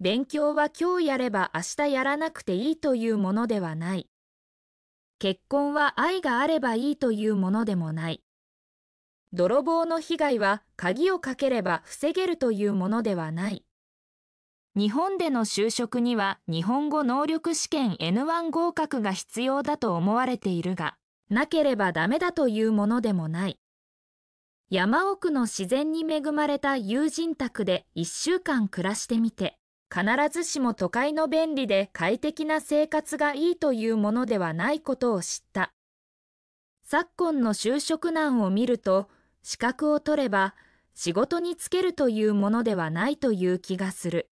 勉強は今日やれば明日やらなくていいというものではない。結婚は愛があればいいというものでもない。泥棒の被害は鍵をかければ防げるというものではない。日本での就職には日本語能力試験 N1 合格が必要だと思われているが、なければダメだというものでもない。山奥の自然に恵まれた友人宅で1週間暮らしてみて、必ずしも都会の便利で快適な生活がいいというものではないことを知った。昨今の就職難を見ると、資格を取れば仕事に就けるというものではないという気がする。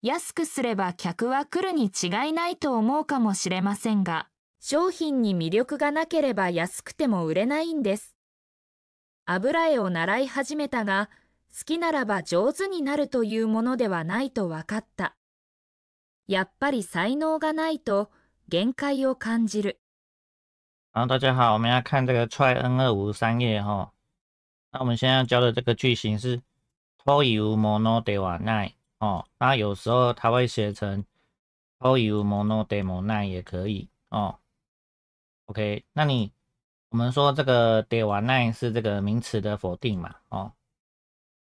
安くすれば客は来るに違いないと思うかもしれませんが、商品に魅力がなければ安くても売れないんです。油絵を習い始めたが、好きならば上手になるというものではないと分かった。やっぱり才能がないと限界を感じる。好，大家好，我们要看这个 try N 二五三页哈。那我们现在要教的这个句型是 toyu mono de wa nai 哦，那有时候它会写成 toyu mono d 也可以哦。OK，那你我们说这个 de wa 是这个名词的否定嘛？哦，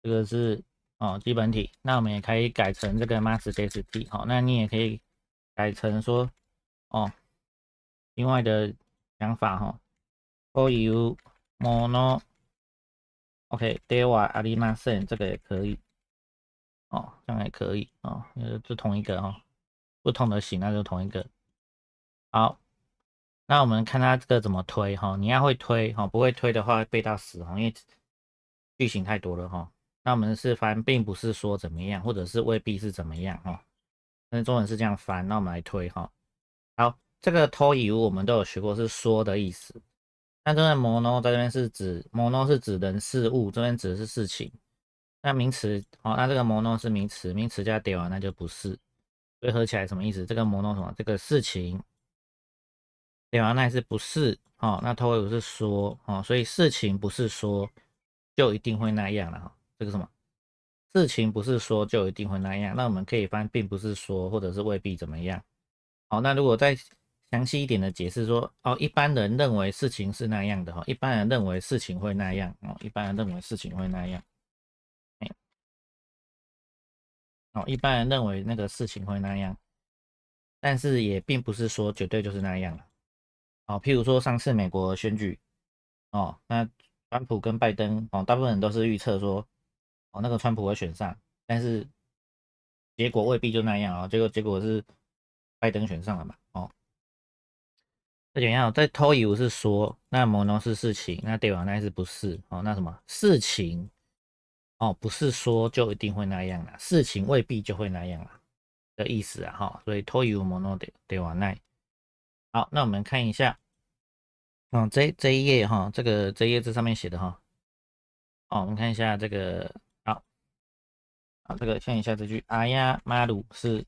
这个是哦基本体，那我们也可以改成这个 mashtest，好，那你也可以改成说哦，另外的想法哈，or mono，OK，daywa a r i m a s e n 这个也可以，哦，这样也可以哦，就是同一个哦，不同的形那就同一个。好，那我们看它这个怎么推哈，你要会推哈，不会推的话背到死哈，因为句型太多了哈。那我们是翻，并不是说怎么样，或者是未必是怎么样哈。那中文是这样翻，那我们来推哈。好，这个“偷”语我们都有学过，是说的意思。那这个 “mono” 在这边是指 “mono” 是指人事物，这边指的是事情。那名词哦，那这个 “mono” 是名词，名词加 “de” 啊，那就不是。所以合起来什么意思？这个 “mono” 什么？这个事情？“de” 那是不是？哦，那“偷”语是说哦，所以事情不是说就一定会那样了。这个什么事情不是说就一定会那样，那我们可以翻，并不是说或者是未必怎么样。好，那如果再详细一点的解释说，哦，一般人认为事情是那样的哈，一般人认为事情会那样哦，一般人认为事情会那样，哦，一般人认为那个事情会那样，但是也并不是说绝对就是那样了。哦，譬如说上次美国选举，哦，那川普跟拜登，哦，大部分人都是预测说。哦，那个川普会选上，但是结果未必就那样啊。结果结果是拜登选上了嘛？哦，再怎样，再偷油是说那摩诺是事情，那对王那是不是？哦，那什么事情？哦，不是说就一定会那样了，事情未必就会那样了的意思啊。哈，所以偷油摩诺得对吧？奈。好，那我们看一下，嗯，这这一页哈，这个这一页这上面写的哈，哦，我们看一下这个。啊，这个像以下这句，哎呀，马鲁是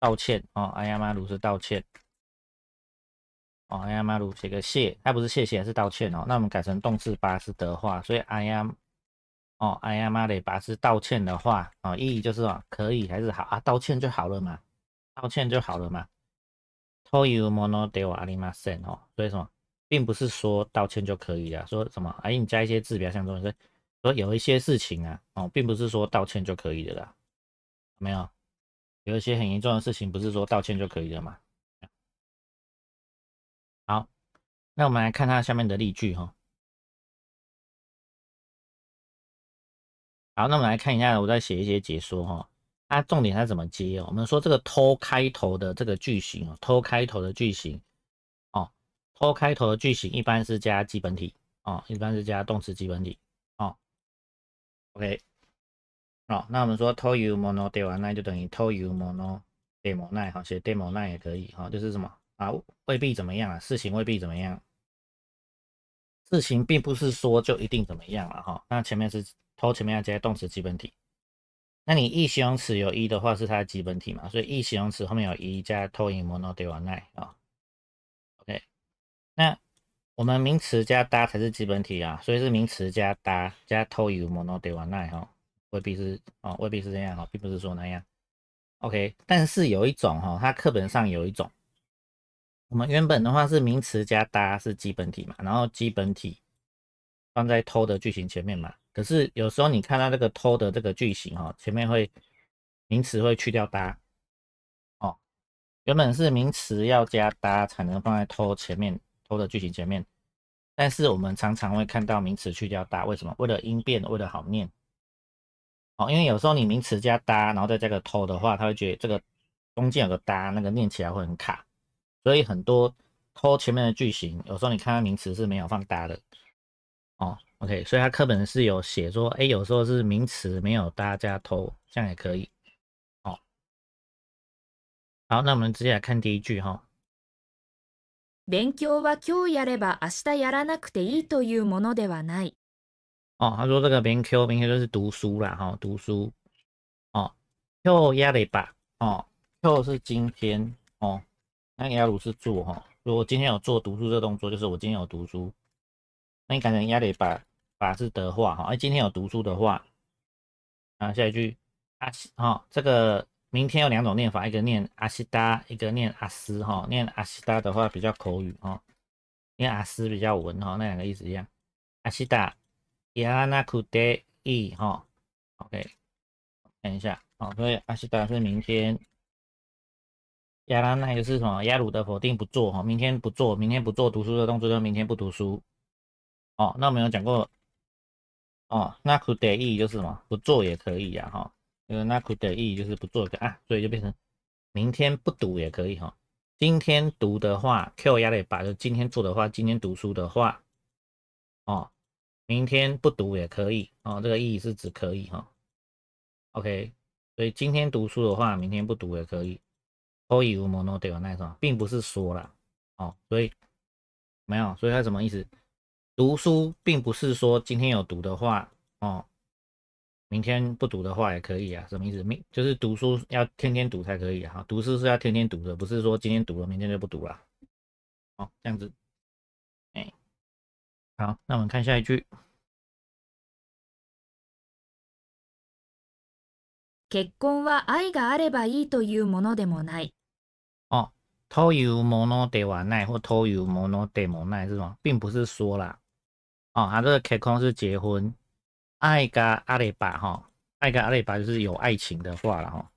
道歉哦，哎呀，马鲁是道歉哦，哎呀，马鲁写个谢，它不是谢谢，是道歉哦。那我们改成动词八是德话，所以哎呀，哦，哎呀，马里八是道歉的话，啊，意义就是啊，可以还是好啊，道歉就好了嘛，道歉就好了嘛。To you mono de w 哦，所以什么，并不是说道歉就可以了，说什么哎，你加一些字，比较像中文。说有一些事情啊，哦，并不是说道歉就可以的啦，没有，有一些很严重的事情，不是说道歉就可以了嘛？好，那我们来看它下面的例句哈。好，那我们来看一下，我再写一些解说哈。它重点它怎么接哦？我们说这个偷开头的这个句型哦，偷开头的句型哦，偷开头的句型一般是加基本体哦，一般是加动词基本体。OK，哦，那我们说，to you m o n e than one night 就等于 to you m o n e than one night 哦，写 demo night 也可以哦，就是什么，啊，未必怎么样啊，事情未必怎么样。事情并不是说就一定怎么样了哦，那前面是，to 前面要加动词基本体。那你 e 形容词有 e 的话是它的基本体嘛，所以 e 形容词后面有 e 加 to you m o n e than one night 哦，OK，那。我们名词加哒才是基本体啊，所以是名词加哒加偷。you m o n o d e 奈哈，未必是哦，未必是这样哈，并不是说那样。OK，但是有一种哈，它课本上有一种，我们原本的话是名词加哒是基本体嘛，然后基本体放在偷的句型前面嘛。可是有时候你看到这个偷的这个句型哈，前面会名词会去掉哒哦，原本是名词要加哒才能放在偷前面。偷的剧情前面，但是我们常常会看到名词去掉“搭，为什么？为了音变，为了好念。哦，因为有时候你名词加“搭，然后再加个“偷”的话，他会觉得这个中间有个“搭，那个念起来会很卡。所以很多偷前面的句型，有时候你看到名词是没有放“搭的。哦，OK，所以它课本是有写说，哎，有时候是名词没有“搭加“偷”，这样也可以。哦，好，那我们直接来看第一句哈。勉強は今日やれば明日やらなくていいというものではない。天做，明天不勉強是勉強是今天是做，哈、天不今天做，做，是今是今天做，明天不是做，今天有做，明天做，明天是今今天是今天明天有两种念法，一个念阿西达，一个念阿斯哈。念阿西达的话比较口语哦，念阿斯比较文哦。那两个意思一样。阿西达，亚那库德意哈。OK，等一下哦。所以阿西达是明天。亚拉那也是什么？亚鲁的否定不做哈。明天不做，明天不做读书的动作，就明天不读书。哦，那我们有讲过哦。那库德意就是什么？不做也可以呀哈。因为那句的意义就是不做个案，所以就变成明天不读也可以哈。今天读的话，Q 压力把；就今天做的话，今天读书的话，哦，明天不读也可以哦，这个意义是指可以哈。OK，所以今天读书的话，明天不读也可以。o 以 o m o no de wa n 并不是说了哦，所以没有，所以它什么意思？读书并不是说今天有读的话哦。明天不读的话也可以啊，什么意思？命就是读书要天天读才可以啊，读书是要天天读的，不是说今天读了，明天就不读了。好，这样子。哎，好，那我们看下一句。結婚は愛があればいいというものでもない。哦，というものではない。或というものでもない是什么？并不是说啦。哦，它这个结婚是结婚。爱嘎阿里巴哈，爱嘎阿里巴就是有爱情的话了哈。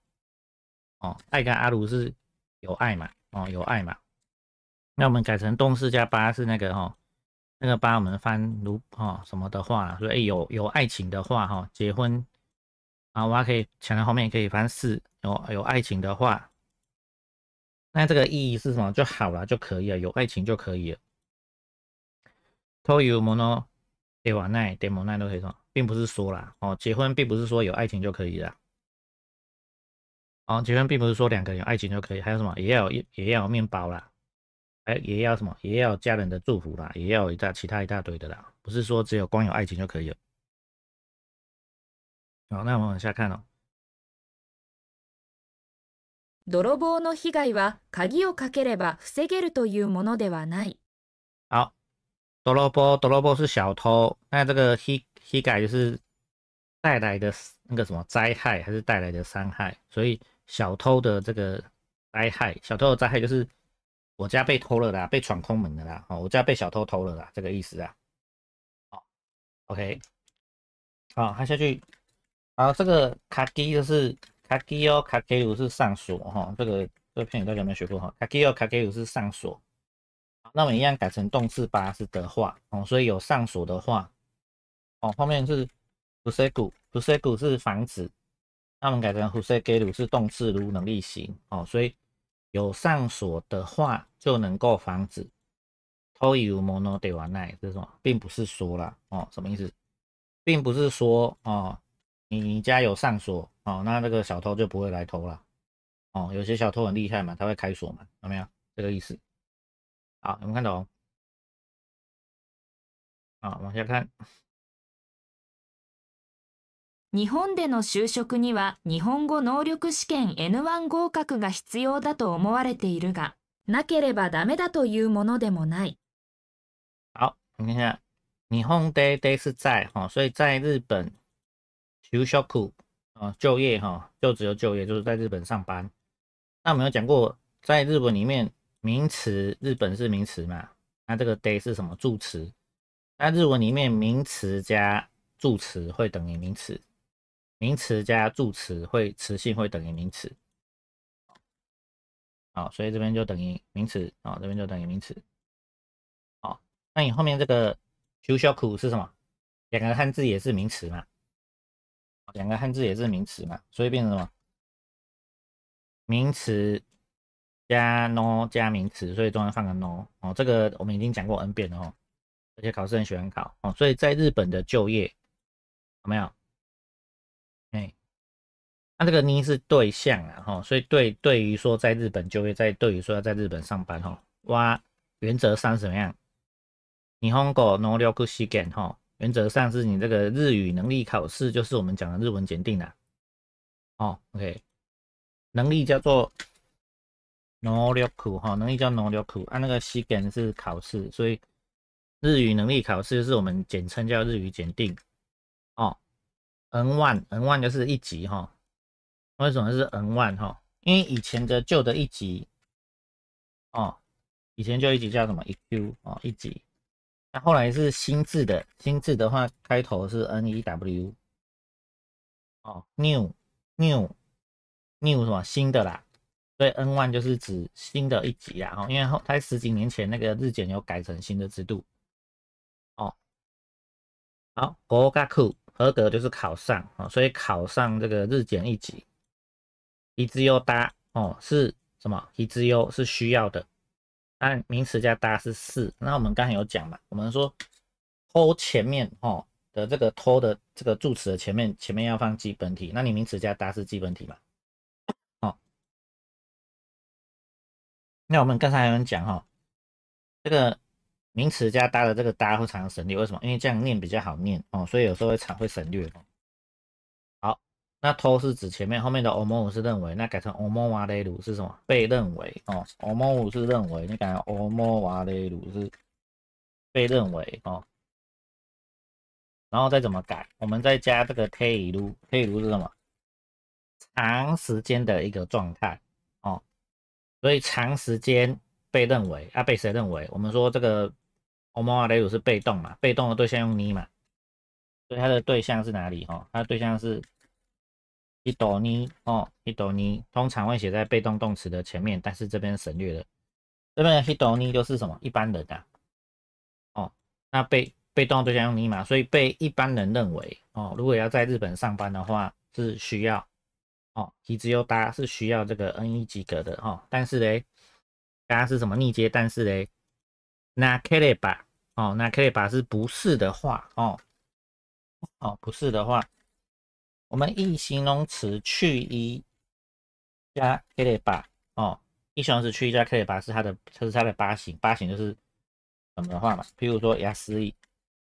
哦，爱嘎阿鲁是有爱嘛？哦，有爱嘛？那我们改成动四加八是那个哈，那个八我们翻如哈什么的话，所以有有爱情的话哈，结婚啊，我还可以前头后面可以翻四，有有爱情的话，那这个意义是什么就好了就可以了，有爱情就可以了。トヨモ呢？得わ奈、得モ奈都可以说。并不是说啦，哦，结婚并不是说有爱情就可以了。哦，结婚并不是说两个人有爱情就可以，还有什么也要也要面包啦，哎，也要什么也要家人的祝福啦，也要一大其他一大堆的啦。不是说只有光有爱情就可以了。好，那我们下看哦。ドロの被害は鍵を掛ければ防げるというものではない。好，ドロボ、ドロ是小偷。那这个ヒ修盖就是带来的那个什么灾害，还是带来的伤害？所以小偷的这个灾害，小偷的灾害就是我家被偷了啦，被闯空门的啦，哦，我家被小偷偷了啦，这个意思啊。好，OK，好，看下去，好，这个卡基就是卡基哦，卡基鲁是上锁哈。这个这个片语大家有没有学过哈？卡基哦，卡基鲁是上锁。那么一样改成动词八是德化哦，所以有上锁的话。哦，后面是虎蛇骨，虎蛇骨是防止，那我们改成虎蛇盖骨是动刺如能力型哦，所以有上锁的话就能够防止偷。You m o n o d e a 这种并不是说了哦，什么意思？并不是说哦，你家有上锁哦，那那个小偷就不会来偷了哦。有些小偷很厉害嘛，他会开锁嘛，有没有这个意思？好，有没有看懂？好，往下看。日本での就職には日本語能力試験 N1 合格が必要だと思われているが、なければダメだというものでもない。好，你看，日本でです在で、哦，所以在日本就学就业就只有就业，就是在日本上班。那我们有讲过，在日本里面名词，日本是名词嘛，那这个 day 是什么助词？那日文里面名詞加助詞会等于名词。名词加助词，会词性会等于名词。好，所以这边就等于名词啊，这边就等于名词。好，那你后面这个 o k u 是什么？两个汉字也是名词嘛？两个汉字也是名词嘛？所以变成什么？名词加 no 加名词，所以中间放个 no。哦，这个我们已经讲过 n 遍了哦，而且考试很喜欢考哦。所以在日本的就业有没有？那这个呢是对象啊，哈，所以对对于说在日本就业，在对于说要在日本上班哈，哇，原则上怎么样？你看过能力考试跟哈，原则上是你这个日语能力考试，就是我们讲的日文检定啦。哦，OK，能力叫做能力苦哈，能力叫能力苦按那个是考试，所以日语能力考试就是我们简称叫日语检定。哦，N one N one 就是一级哈。为什么是 N 万哈？因为以前的旧的一级，哦，以前就一级叫什么 EQ 哦，一级。那后来是新制的，新制的话开头是 NEW 哦，new new new 什么新的啦，所以 N 万就是指新的一级啦。哦，因为后它十几年前那个日检有改成新的制度哦。好，合格就是考上哦，所以考上这个日检一级。一字又搭哦，是什么？一字又是需要的，按名词加搭是四。那我们刚才有讲嘛？我们说偷前面哦的这个偷的这个助词的前面，前面要放基本体。那你名词加搭是基本体嘛？哦，那我们刚才有人讲哈，这个名词加搭的这个搭会常常省略，为什么？因为这样念比较好念哦，所以有时候会常会省略哦。那偷是指前面后面的 o m o 是认为，那改成 o m o w a r 是什么？被认为哦 o m o 是认为，你改成 o m o w a r 是被认为哦。然后再怎么改？我们再加这个 k e i k e i 是什么？长时间的一个状态哦，所以长时间被认为啊，被谁认为？我们说这个 o m o w a r 是被动嘛，被动的对象用尼嘛，所以它的对象是哪里？哈，它的对象是。一朵尼哦，一朵尼通常会写在被动动词的前面，但是这边省略了。这边的ヒ朵尼就是什么一般人啊，哦，那被被动对象用尼嘛，所以被一般人认为哦，如果要在日本上班的话是需要哦，体只有大是需要这个 N1 及格的哦，但是嘞，大家是什么逆接？但是嘞，那ケレバ哦，那ケレバ是不是的话哦，哦，不是的话。我们一形容词去一加可以吧？哦，一形容词去一加可以吧？是它的，这是它的八形。八形就是什么的话嘛？譬如说，雅思一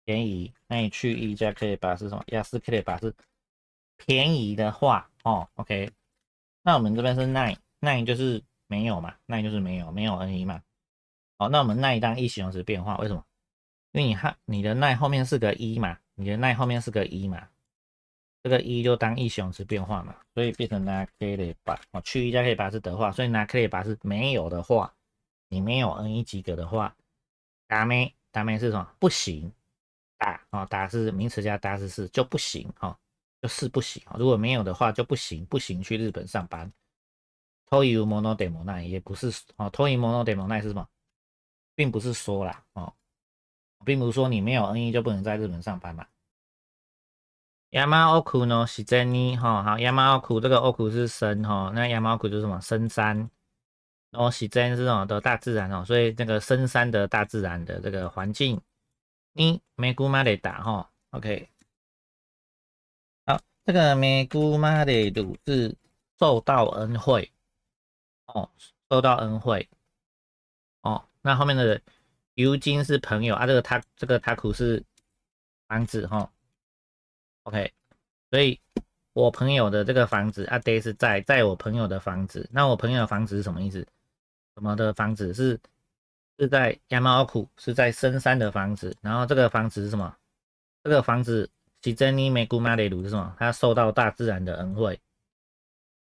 便宜，那你去一加可以吧？是什么？雅思可以吧？是便宜的话哦。OK，那我们这边是 nine，nine 就是没有嘛？n n i e 就是没有，没有 n 一嘛。哦，那我们 nine 当一形容词变化，为什么？因为你哈，你的 nine 后面是个一嘛，你的 nine 后面是个一嘛。这个一就当一形容词变化嘛，所以变成ナ k レバ。我去一加 k 以把是德化，所以ナ k レバ是没有的话，你没有 N 一及格的话，ダメダメ是什么？不行，ダメ哦，ダ是名词加ダ是是就不行哦，就是不行。如果没有的话就不行，不行去日本上班。トイモノデモない也不是哦，トイモノデモない是什么？并不是说啦哦，并不是说你没有 N 一就不能在日本上班嘛。亚马奥库呢是真尼哈，好，亚马奥库这个奥库是深哈，那亚麻马库就是什么深山，然后喜真是什么的大自然哦，所以这个深山的大自然的这个环境。一梅姑妈得打哈，OK，好，这个梅姑妈得独自受到恩惠，哦，受到恩惠，哦，那后面的尤金是朋友啊，这个他这个他库是房子哈。OK，所以我朋友的这个房子，阿爹是在在我朋友的房子。那我朋友的房子是什么意思？什么的房子？是是在亚奥库，是在深山的房子。然后这个房子是什么？这个房子，西珍尼梅古马雷鲁是什么？它受到大自然的恩惠。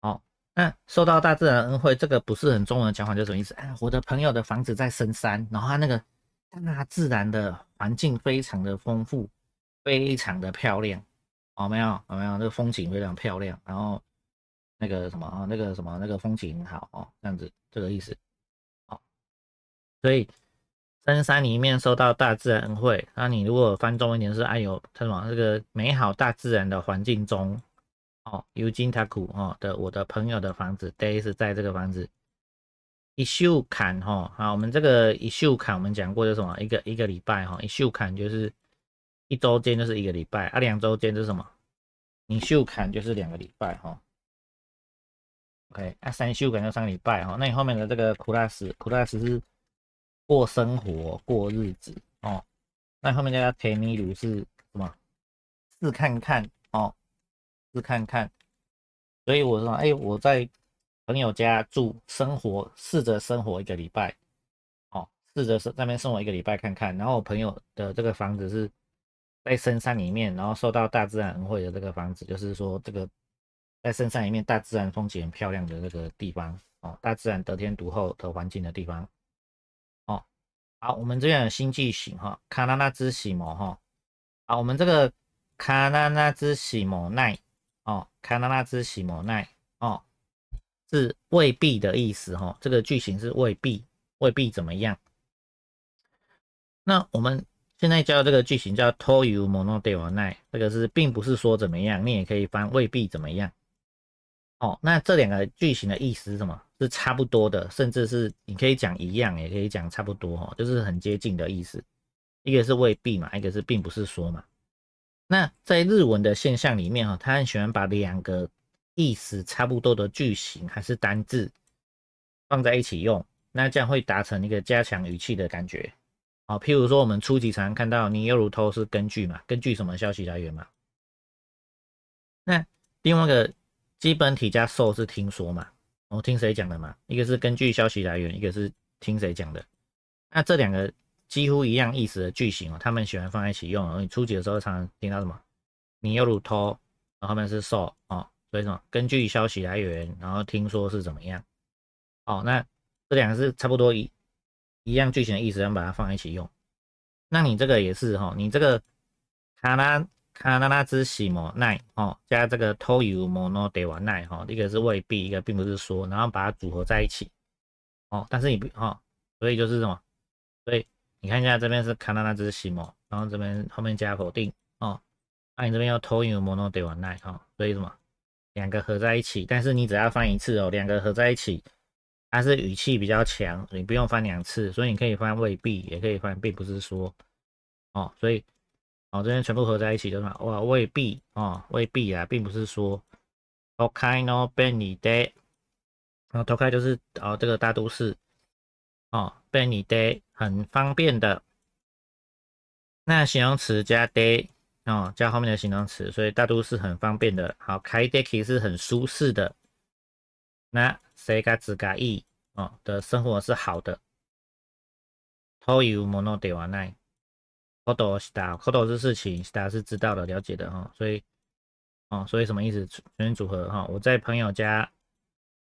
好，那受到大自然恩惠，这个不是很中文的讲法，就是什么意思？哎，我的朋友的房子在深山，然后他那个大自然的环境非常的丰富，非常的漂亮。哦，没有，没有，那个风景非常漂亮，然后那个什么啊，那个什么，那个风景好哦，这样子，这个意思，好。所以深山里面受到大自然恩惠，那你如果翻中文，点是哎呦，他往这个美好大自然的环境中，哦，尤金塔古哦的我的朋友的房子，d a y 是在这个房子一秀坎哈，好，我们这个一秀坎，我们讲过的什么，一个一个礼拜哈，一秀坎就是。一周间就是一个礼拜啊，两周间是什么？你休砍就是两个礼拜哈。OK，啊，三休刊就三个礼拜哈。那你后面的这个クラスクラス是过生活过日子哦。那后面这个テニル是什么？试看看哦，试看看。所以我说，哎，我在朋友家住生活，试着生活一个礼拜哦，试着那边送我一个礼拜看看。然后我朋友的这个房子是。在深山里面，然后受到大自然恩惠的这个房子，就是说这个在深山里面，大自然风景很漂亮的那个地方哦，大自然得天独厚的环境的地方哦。好，我们这边新剧型哈，卡纳纳兹喜摩哈。啊，我们这个卡纳纳兹喜摩奈哦，卡纳纳兹喜摩奈哦，是未必的意思哈。这个句型是未必，未必怎么样？那我们。现在教这个句型叫 “to you mono de n 这个是并不是说怎么样，你也可以翻未必怎么样。哦，那这两个句型的意思是什么？是差不多的，甚至是你可以讲一样，也可以讲差不多，哈，就是很接近的意思。一个是未必嘛，一个是并不是说嘛。那在日文的现象里面，哈，他很喜欢把两个意思差不多的句型还是单字放在一起用，那这样会达成一个加强语气的感觉。好，譬如说，我们初级常看到“你又如偷”是根据嘛？根据什么消息来源嘛？那另外一个基本体加“受”是听说嘛？哦，听谁讲的嘛？一个是根据消息来源，一个是听谁讲的。那这两个几乎一样意思的句型哦，他们喜欢放在一起用。你初级的时候常常听到什么？“你又如偷”，后面是“受”哦，所以什么？根据消息来源，然后听说是怎么样？哦，那这两个是差不多一。一样句型的意思，然后把它放一起用。那你这个也是哈，你这个卡拉卡拉拉之喜摩奈哈，加这个偷油摩诺得瓦奈哈，一个是未必，一个并不是说，然后把它组合在一起哦。但是你不哈，所以就是什么？所以你看一下这边是卡拉拉之喜摩，然后这边后面加否定哦。那你这边要偷油莫诺得瓦奈哈，所以什么？两个合在一起，但是你只要翻一次哦，两个合在一起。它是语气比较强，你不用翻两次，所以你可以翻未必，也可以翻，并不是说哦，所以哦这边全部合在一起就是哇未必哦，未必啊，并不是说。Okay，no，Ben，day，n y 然后头开就是哦这个大都市哦，Ben，day 很方便的。那形容词加 day 哦，加后面的形容词，所以大都市很方便的。好，Kai，decky 是很舒适的。那谁家自家意哦？的生活是好的。托有莫诺得瓦奈，好多是大，好多是事情，大家是知道的、了解的哈。所以，哦，所以什么意思？全新组合哈。我在朋友家，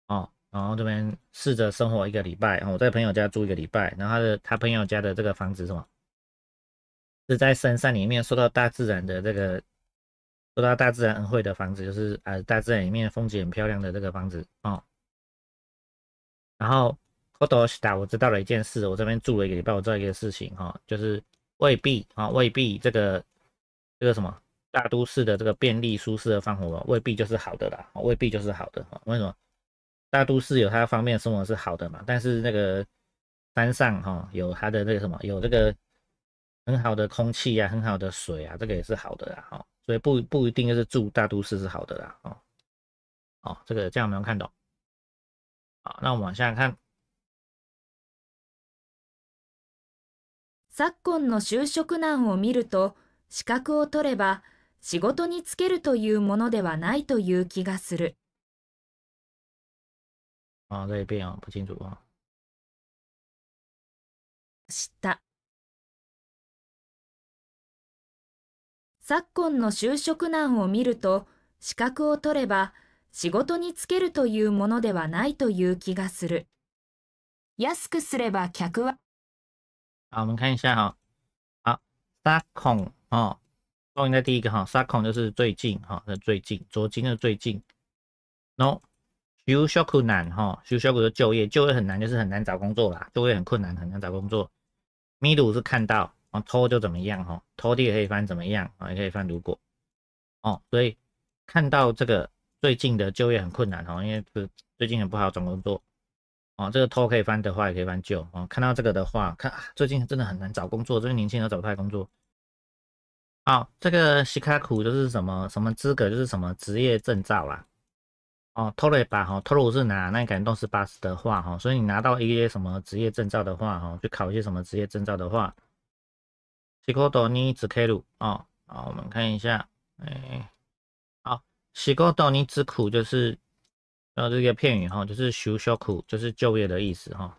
哦，然后这边试着生活一个礼拜。哦，我在朋友家住一个礼拜。然后他的，他朋友家的这个房子什么？是在深山里面，受到大自然的这个，受到大自然恩惠的房子，就是呃，大自然里面风景很漂亮的这个房子，哦。然后我到西塔，我知道了一件事。我这边住了一个礼拜，我知道一个事情哈，就是未必啊，未必这个这个什么大都市的这个便利、舒适的生活未必就是好的啦，未必就是好的。为什么？大都市有它方便生活是好的嘛，但是那个山上哈有它的那个什么，有这个很好的空气啊，很好的水啊，这个也是好的啦哈。所以不不一定就是住大都市是好的啦啊。哦，这个这样能看懂。好，那我们往下看。昨今の就職難を見ると、資格を取れば仕事に就けるというものではないという気がする。あ、这一遍啊，不清楚啊。知った。昨今の就職難を見ると、資格を取れば仕事につけるというものではないという気がする。安くすれば客は。好，我们看一下哈、哦。好，杀孔哦，重音在第一个哈、哦，杀孔就是最近哈，那、最近，昨今的最近。no，就学困难哈，就学就是就业，就业很难，就是很难找工作啦，就业很困难，很难找工作。m i d 是看到啊，偷就怎么样哈，偷地可以翻怎么样啊，也可以翻如果哦，所以看到这个。最近的就业很困难哦，因为这最近很不好找工作哦。这个托可以翻的话，也可以翻旧哦。看到这个的话，看啊，最近真的很难找工作，最近年轻人找不太工作。好，这个シカク就是什么什么资格，就是什么职业证照啦。哦，トレバ哈，トレは是拿那个感动是八十的话哈，所以你拿到一些什么职业证照的话哈，去考一些什么职业证照的话，シコドニズケル啊。好，我们看一下，哎。西高岛尼之苦就是，呃，这个片语哈，就是 s h 苦，s h o 就是就业的意思哈。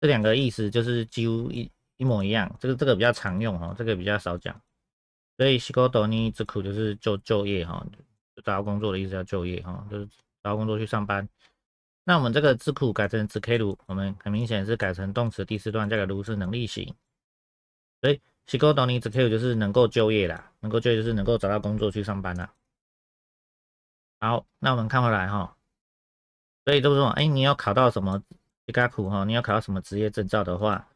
这两个意思就是几乎一一模一样。这个这个比较常用哈，这个比较少讲。所以西高岛尼之苦就是就就业哈，找到工作的意思，叫就业哈，就是找到工作去上班。那我们这个之苦改成之 ku，我们很明显是改成动词。第四段这个如是能力型，所以西高岛尼之 ku 就是能够就业啦，能够就业就是能够找到工作去上班啦。好，那我们看回来哈，所以都说，哎，你要考到什么 r i g 哈，你要考到什么职业证照的话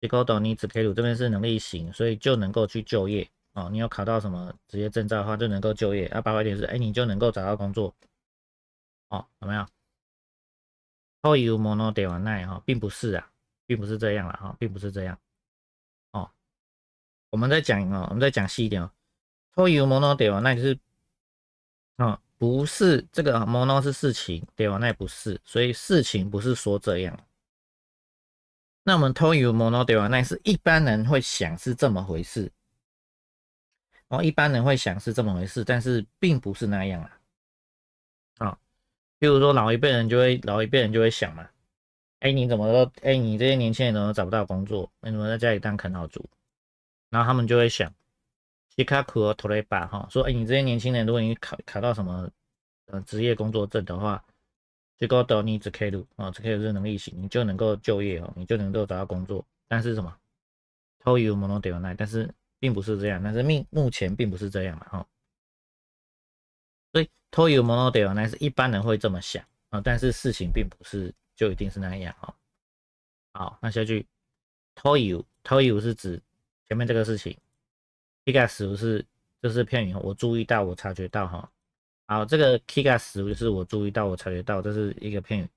，rigoto ni i k u r u 这边是能力型，所以就能够去就业哦。你要考到什么职业证照的话，就能够就业。啊，八卦点是，哎，你就能够找到工作哦。有没有？to you mono de wa 奈哈，并不是啊，并不是这样了哈，并不是这样哦。我们再讲哦，我们再讲细一点哦。to you mono de wa 奈就是，嗯。不是这个，mono 是事情，对吧？那不是，所以事情不是说这样。那我们 t e you mono 对吧？那是一般人会想是这么回事，然后一般人会想是这么回事，但是并不是那样啊。啊，譬如说老一辈人就会，老一辈人就会想嘛，哎，你怎么都哎，你这些年轻人怎么找不到工作？你怎么在家里当啃老族？然后他们就会想。皮卡库托雷巴哈说：“哎，你这些年轻人，如果你考考到什么呃职业工作证的话，最高的你只开路啊，只开有能力行，你就能够就业哦，你就能够找到工作。但是什么偷油 you m 但是并不是这样，但是命目前并不是这样嘛哈。所以偷油 you m o 是一般人会这么想啊，但是事情并不是就一定是那样哈。好，那下句偷油偷油是指前面这个事情。” Kgas 不是，这是片语。我注意到，我察觉到哈。好，这个 Kgas 就是我注意到，我察觉到，这是一个片语。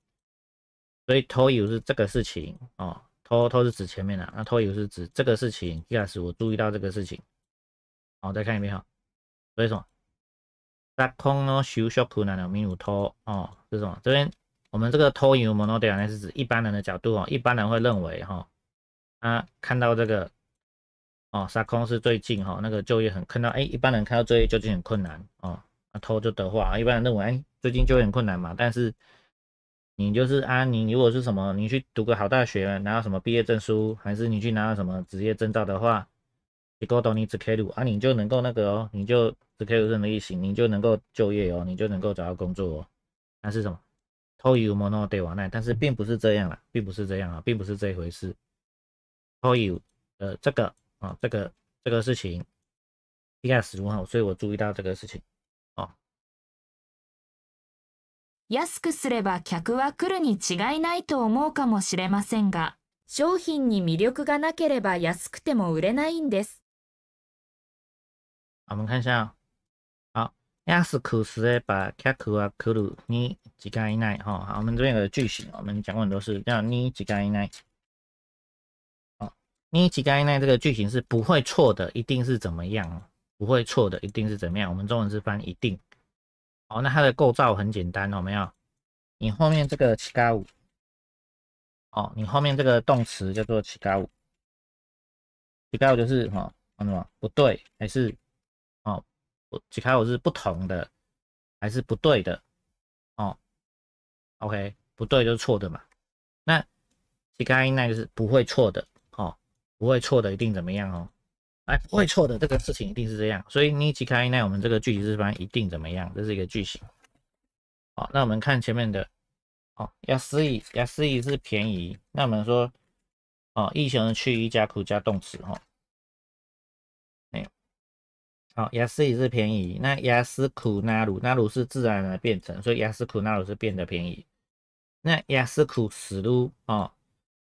所以偷油是这个事情哦。偷偷是指前面的，那偷油是指这个事情。Kgas 我注意到这个事情。好，再看一遍哈。所以么？达空诺修修普奈的民主偷哦，是什么？这边我们这个偷油摩诺德那是指一般人的角度哦，一般人会认为哈，他看到这个。哦，沙空是最近哈那个就业很看到哎，一般人看到就业究竟很困难哦，那偷就得话一般人认为哎最近就业很困难嘛，但是你就是啊，你如果是什么，你去读个好大学，拿到什么毕业证书，还是你去拿到什么职业证照的话，你够懂你只开路啊，你就能够那个哦，你就只开路任何一行，你就能够就业哦，你就能够找到工作哦。那是什么偷有莫诺得瓦奈，但是并不是这样啊，并不是这样啊，并不是这一回事。偷油呃这个。啊，这个这个事情一开始很好，所以我注意到这个事情啊。安くすれば客は来るに違いないと思うかもしれませんが、商品に魅力がなければ安くても売れないんです。我们看一下，安くすれば客は来るに違いない哈。好，我们这边有个句型，我们讲过很多次，叫に違いない。你乞丐奈这个句型是不会错的，一定是怎么样？不会错的，一定是怎么样？我们中文是翻一定。哦，那它的构造很简单，有没有？你后面这个乞丐舞，哦，你后面这个动词叫做乞丐舞，乞丐舞就是哈，什么不对？还是哦，乞丐舞是不同的，还是不对的？哦，OK，不对就是错的嘛。那乞丐奈就是不会错的。不会错的，一定怎么样哦？哎，不会错的，这个事情一定是这样。所以你起看，那我们这个句子班一定怎么样？这是一个句型。好，那我们看前面的。哦，雅思一，雅思一是便宜。那我们说，哦，一行去一加苦加动词哈。哎，好，雅思也是便宜。那雅思苦那鲁那鲁是自然的变成，所以雅思苦那鲁是变得便宜。那雅思苦死路哦。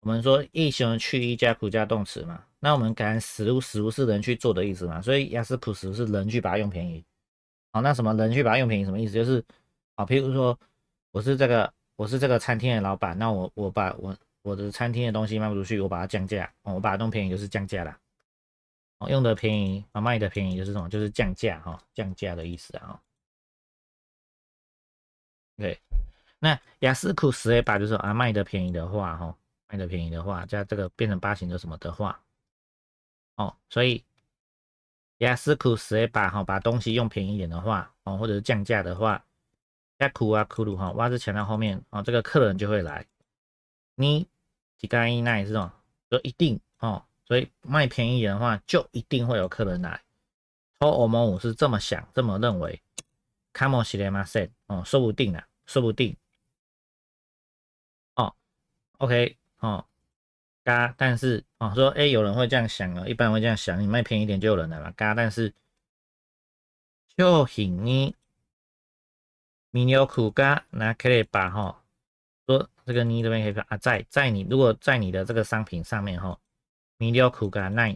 我们说，一形容去一加苦加动词嘛，那我们恩食物食物是人去做的意思嘛，所以雅思苦食是人去把它用便宜。好，那什么人去把它用便宜什么意思？就是啊，譬如说我是这个我是这个餐厅的老板，那我我把我我的餐厅的东西卖不出去，我把它降价，我把它弄便宜就是降价了。哦，用的便宜啊，卖的便宜就是什么？就是降价哈，降价的意思啊。对，那雅思苦食也把就是啊，卖的便宜的话，哈。卖的便宜的话，加这个变成八型的什么的话，哦，所以压斯库十一把哈，把东西用便宜点的话，哦，或者是降价的话，压库啊库鲁哈，哇，这前到后面哦，这个客人就会来。尼吉干那也是这种，就一定哦，所以卖便宜点的话，就一定会有客人来。托欧蒙五是这么想，这么认为。卡莫西雷马塞哦，说不定的，说不定。哦，OK。哦，嘎，但是哦，说哎，有人会这样想哦，一般会这样想，你卖便宜点就有人来了。嘎，但是，就你，米牛苦嘎拿克以巴哈，说这个你这边可以看啊，在在你如果在你的这个商品上面哈，米牛苦嘎那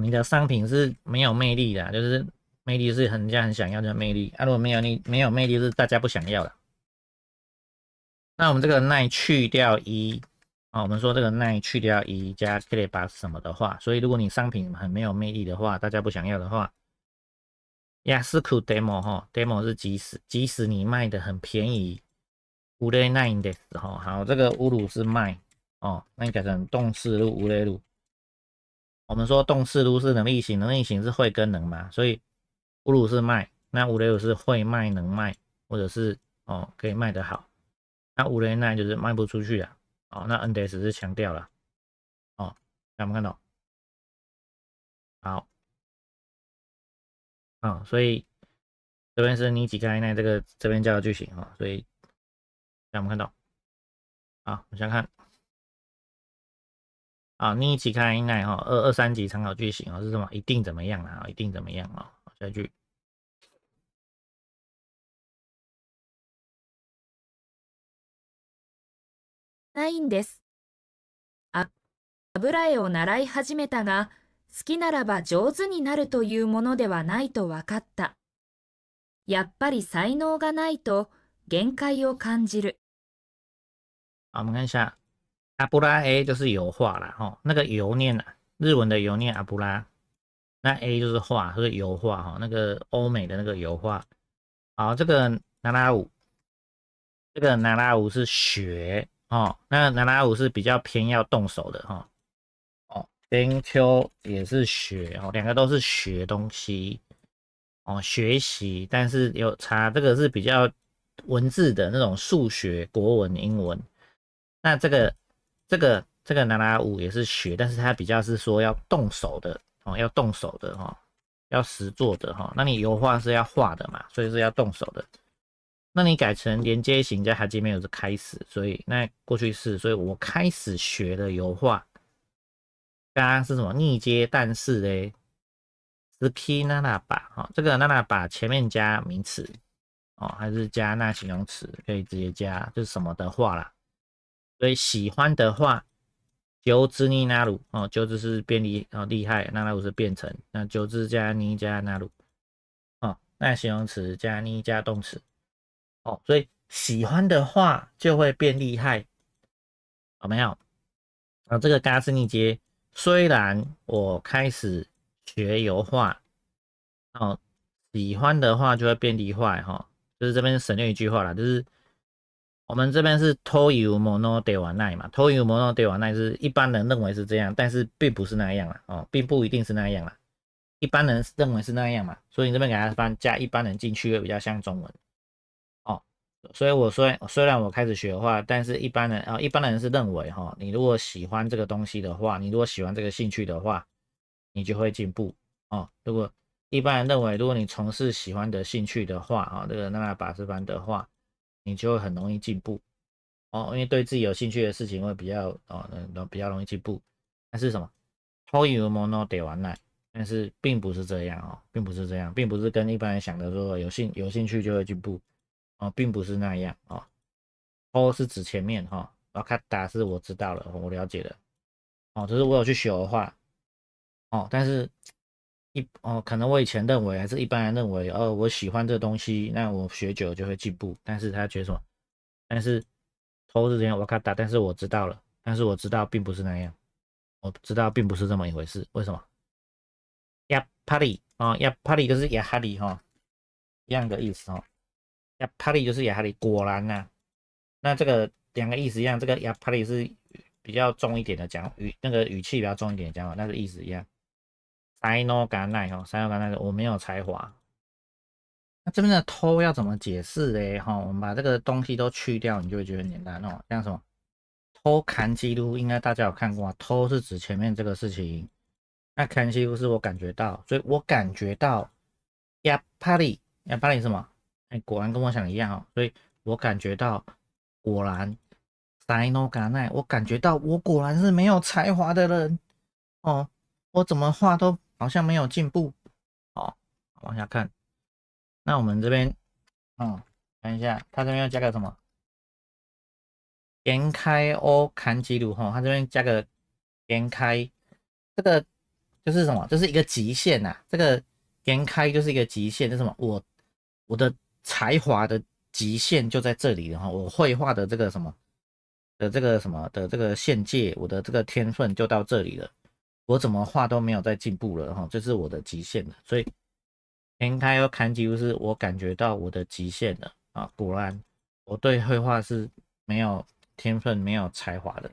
你的商品是没有魅力的，就是魅力是人家很想要的魅力啊，如果没有你没有魅力，是大家不想要的。那我们这个 nine 去掉一啊，我们说这个 nine 去掉一加 k i t b 什么的话，所以如果你商品很没有魅力的话，大家不想要的话，雅思库 demo 哈，demo 是即使即使你卖的很便宜，乌雷 nine 的时候，好，这个乌鲁是卖哦，那你改成动势路乌雷路，我们说动势路是能力型，能力型是会跟能嘛，所以乌鲁是卖，那乌雷路是会卖能卖，或者是哦可以卖的好。那无人奈就是卖不出去了。哦，那 NDS 是强调了，哦，看没看到，好，啊，所以这边是你几开奈这个这边叫句型啊，所以看没看到，好，往下看，啊，你几开奈哈二二三级参考句型啊是什么？一定怎么样啊？一定怎么样了？下一句。ないんです。あ、油絵を習い始めたが、好きならば上手になるというものではないと分かった。やっぱり才能がないと限界を感じる。好，我们看一下，阿布拉 A 就是油画啦，哈，那个油念啊，日文的油念阿布拉，那 A 就是画，是油画哈，那个欧美的那个油画。好，这个拿拉舞，这个拿拉舞是学，哦，那南拉五是比较偏要动手的哈。哦，冰丘也是学哦，两个都是学东西哦，学习。但是有差，这个是比较文字的那种数学、国文、英文。那这个、这个、这个南拉五也是学，但是它比较是说要动手的哦，要动手的哈，要实做的哈。那你油画是要画的嘛，所以是要动手的。那你改成连接型，在它前面有是开始，所以那过去式，所以我开始学的油画，刚刚是什么逆接？但是嘞，是 P 娜娜把哈，这个娜娜把前面加名词，哦，还是加那形容词，可以直接加，就是什么的话啦。所以喜欢的话，九之尼那鲁哦，九字是便利哦，厉害，那那鲁是变成那九之加尼加那鲁，哦，那形容词加尼加动词。所以喜欢的话就会变厉害，好没有？啊，这个嘎斯尼街，虽然我开始学油画，哦，喜欢的话就会变厉害哈。就是这边省略一句话啦，就是我们这边是偷油摩诺德瓦奈嘛，偷油摩诺德瓦奈是一般人认为是这样，但是并不是那样啊。哦，并不一定是那样啊，一般人认为是那样嘛，所以你这边给他翻加一般人进去会比较像中文。所以，我虽虽然我开始学画，但是一般人啊，一般人是认为哈，你如果喜欢这个东西的话，你如果喜欢这个兴趣的话，你就会进步哦。如果一般人认为，如果你从事喜欢的兴趣的话，啊，这个那个把师班的话，你就会很容易进步哦，因为对自己有兴趣的事情会比较哦，嗯，比较容易进步。但是什么偷油摸 y 得完了，但是并不是这样哦，并不是这样，并不是跟一般人想的说有兴有兴趣就会进步。哦，并不是那样哦。哦，是指前面哈。哇咔哒是我知道了，我了解的。哦，就是我有去学的话，哦，但是一哦，可能我以前认为，还是一般人认为，哦，我喜欢这东西，那我学久就会进步。但是他觉得，什么？但是偷是怎样？哇卡哒，但是我知道了，但是我知道并不是那样，我知道并不是这么一回事。为什么？亚帕里，哦，亚帕里就是亚哈里哈，一样的意思哈。亚帕利就是亚哈利，果然呐。那这个两个意思一样，这个亚帕利是比较重一点的讲语，那个语气比较重一点讲嘛，那个意思一样。才诺干奈吼，才诺干奈，我没有才华。那这边的偷要怎么解释嘞？哈，我们把这个东西都去掉，你就会觉得简单哦。像什么偷砍基录，应该大家有看过啊。偷是指前面这个事情，那砍基督是我感觉到，所以我感觉到亚帕利，亚帕利什么？果然跟我想一样哦，所以我感觉到果然，赛诺嘎奈，我感觉到我果然是没有才华的人哦，我怎么画都好像没有进步哦。往下看，那我们这边，嗯，看一下他这边要加个什么，严开欧坎吉鲁哈，他这边加个严开，这个就是什么？就是一个极限呐，这个严开就是一个极限，就什么我我的。才华的极限就在这里了哈，我绘画的这个什么的这个什么的这个限界，我的这个天分就到这里了，我怎么画都没有在进步了哈，这是我的极限了。所以，该要看，几乎是我感觉到我的极限了啊！果然，我对绘画是没有天分、没有才华的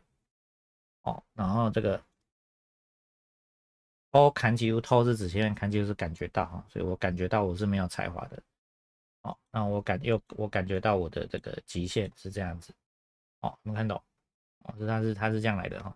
哦。然后这个，包砍几乎透前面砍几乎是感觉到哈，所以我感觉到我是没有才华的。哦，那我感又我感觉到我的这个极限是这样子，哦，能看懂，哦，是它是它是这样来的哈。